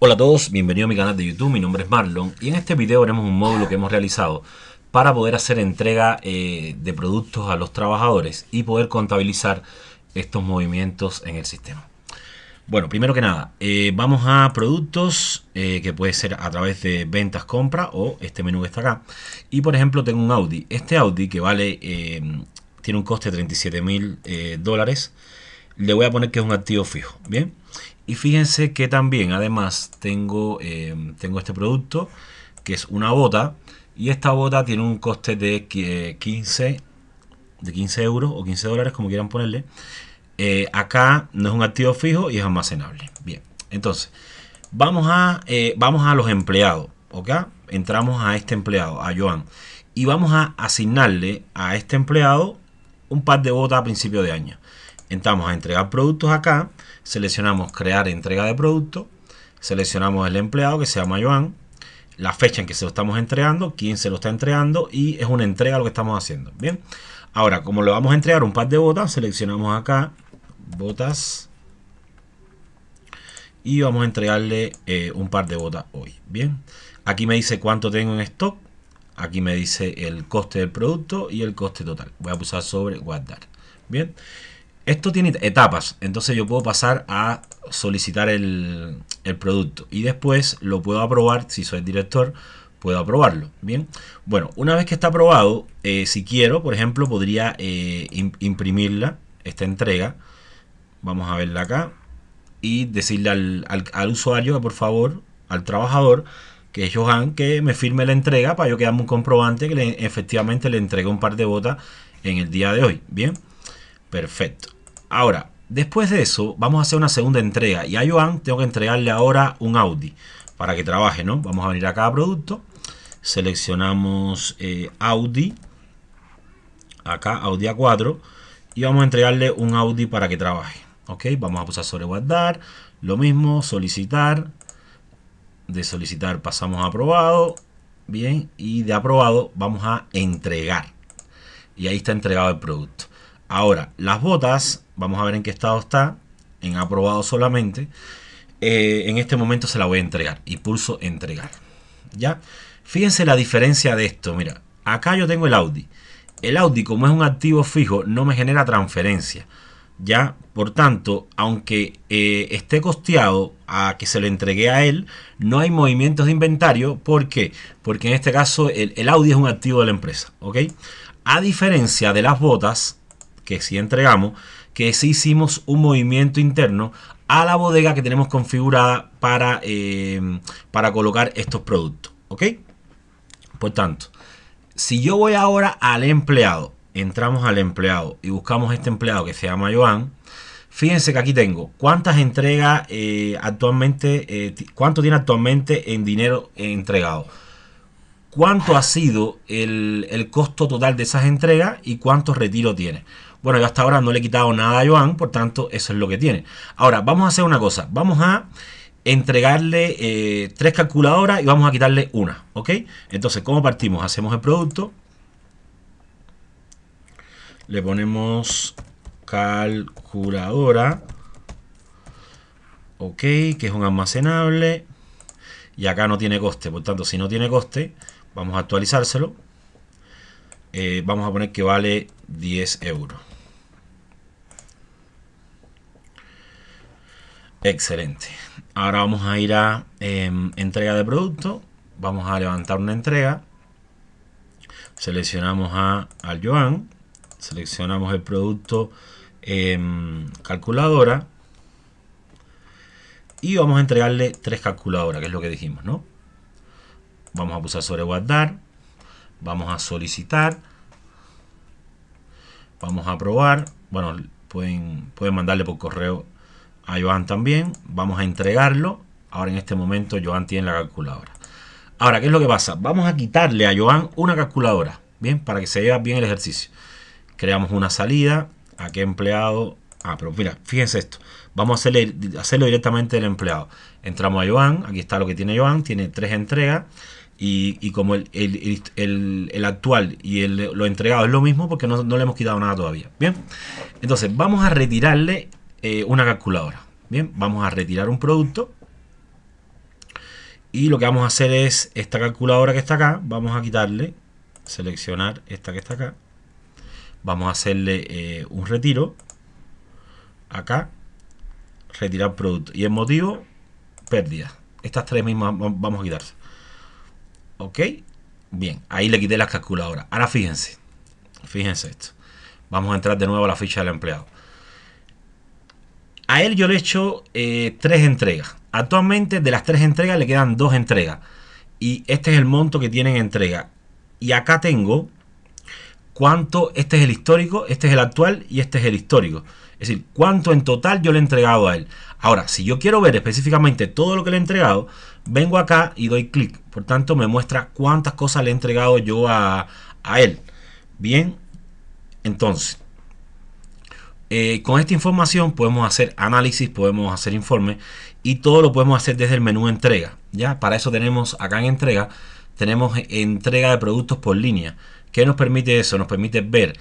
Hola a todos, bienvenidos a mi canal de YouTube, mi nombre es Marlon y en este video veremos un módulo que hemos realizado para poder hacer entrega eh, de productos a los trabajadores y poder contabilizar estos movimientos en el sistema. Bueno, primero que nada, eh, vamos a productos eh, que puede ser a través de ventas compra o este menú que está acá. Y por ejemplo tengo un Audi. Este Audi que vale, tiene un coste de 37 mil dólares le voy a poner que es un activo fijo, ¿bien? Y fíjense que también, además, tengo, eh, tengo este producto, que es una bota, y esta bota tiene un coste de 15, de 15 euros o 15 dólares, como quieran ponerle. Eh, acá no es un activo fijo y es almacenable. Bien, entonces, vamos a, eh, vamos a los empleados, ¿ok? Entramos a este empleado, a Joan, y vamos a asignarle a este empleado un par de botas a principio de año entramos a entregar productos acá, seleccionamos crear entrega de producto, seleccionamos el empleado que se llama Joan, la fecha en que se lo estamos entregando, quién se lo está entregando y es una entrega lo que estamos haciendo. Bien, ahora como le vamos a entregar un par de botas, seleccionamos acá botas y vamos a entregarle eh, un par de botas hoy. Bien, aquí me dice cuánto tengo en stock, aquí me dice el coste del producto y el coste total. Voy a pulsar sobre guardar. Bien. Esto tiene etapas, entonces yo puedo pasar a solicitar el, producto y después lo puedo aprobar, si soy director, puedo aprobarlo. Bien, bueno, una vez que está aprobado, eh, si quiero, por ejemplo, podría eh, imprimirla, esta entrega, vamos a verla acá, y decirle al, al, usuario que por favor, al trabajador, que es Johan, que me firme la entrega para yo quedarme un comprobante que efectivamente le entregue un par de botas en el día de hoy. Bien, perfecto. Ahora, después de eso, vamos a hacer una segunda entrega. Y a Joan tengo que entregarle ahora un Audi para que trabaje, ¿no? Vamos a venir a cada producto. Seleccionamos eh, Audi. Acá, Audi A4. Y vamos a entregarle un Audi para que trabaje. Ok, vamos a pulsar sobre guardar. Lo mismo, solicitar. De solicitar pasamos a aprobado. Bien, y de aprobado vamos a entregar. Y ahí está entregado el producto. Ahora, las botas, vamos a ver en qué estado está, en aprobado solamente. Eh, en este momento se la voy a entregar y pulso entregar. ¿Ya? Fíjense la diferencia de esto, mira, acá yo tengo el Audi. El Audi como es un activo fijo no me genera transferencia. ¿ya? Por tanto, aunque eh, esté costeado a que se lo entregue a él, no hay movimientos de inventario. ¿Por qué? Porque en este caso el, el Audi es un activo de la empresa, ¿ok? A diferencia de las botas, que si entregamos, que si hicimos un movimiento interno a la bodega que tenemos configurada para, eh, para colocar estos productos. ¿Ok? Por tanto, si yo voy ahora al empleado, entramos al empleado y buscamos este empleado que se llama Joan, Fíjense que aquí tengo cuántas entregas eh, actualmente, eh, cuánto tiene actualmente en dinero entregado, cuánto ha sido el, el costo total de esas entregas y cuántos retiros tiene. Bueno, yo hasta ahora no le he quitado nada a Joan, por tanto, eso es lo que tiene. Ahora, vamos a hacer una cosa. Vamos a entregarle eh, tres calculadoras y vamos a quitarle una, ¿ok? Entonces, ¿cómo partimos? Hacemos el producto. Le ponemos calculadora. Ok, que es un almacenable. Y acá no tiene coste, por tanto, si no tiene coste, vamos a actualizárselo. Eh, vamos a poner que vale 10 euros. Excelente. Ahora vamos a ir a em, entrega de producto. Vamos a levantar una entrega. Seleccionamos a, al Joan. Seleccionamos el producto em, calculadora. Y vamos a entregarle tres calculadoras, que es lo que dijimos, ¿no? Vamos a pulsar sobre guardar. Vamos a solicitar. Vamos a probar. Bueno, pueden, pueden mandarle por correo a Joan también, vamos a entregarlo. Ahora en este momento Joan tiene la calculadora. Ahora, ¿qué es lo que pasa? Vamos a quitarle a Joan una calculadora, ¿bien? Para que se vea bien el ejercicio. Creamos una salida, ¿a qué empleado? Ah, pero mira, fíjense esto. Vamos a hacerlo directamente del empleado. Entramos a Joan, aquí está lo que tiene Joan, tiene tres entregas. Y, como el, actual y el, lo entregado es lo mismo porque no le hemos quitado nada todavía. Bien, entonces vamos a retirarle eh, una calculadora. Bien, vamos a retirar un producto. Y lo que vamos a hacer es esta calculadora que está acá, vamos a quitarle, seleccionar esta que está acá. Vamos a hacerle eh, un retiro. Acá, retirar producto. Y el motivo, pérdida. Estas tres mismas vamos a quitarse. ¿Ok? Bien, ahí le quité las calculadoras. Ahora fíjense, fíjense esto. Vamos a entrar de nuevo a la ficha del empleado. A él yo le he hecho eh, tres entregas. Actualmente de las tres entregas le quedan dos entregas. Y este es el monto que tienen en entrega. Y acá tengo cuánto, este es el histórico, este es el actual y este es el histórico. Es decir, cuánto en total yo le he entregado a él. Ahora, si yo quiero ver específicamente todo lo que le he entregado, vengo acá y doy clic. Por tanto, me muestra cuántas cosas le he entregado yo a, a él. Bien, entonces, eh, con esta información podemos hacer análisis, podemos hacer informes y todo lo podemos hacer desde el menú entrega. ¿ya? Para eso tenemos acá en entrega, tenemos entrega de productos por línea. ¿Qué nos permite eso? Nos permite ver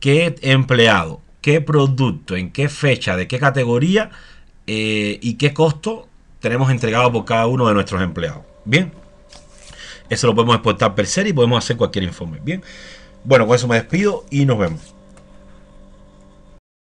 qué empleado, qué producto, en qué fecha, de qué categoría eh, y qué costo tenemos entregado por cada uno de nuestros empleados. Bien, eso lo podemos exportar per ser y podemos hacer cualquier informe. Bien, bueno, con eso me despido y nos vemos.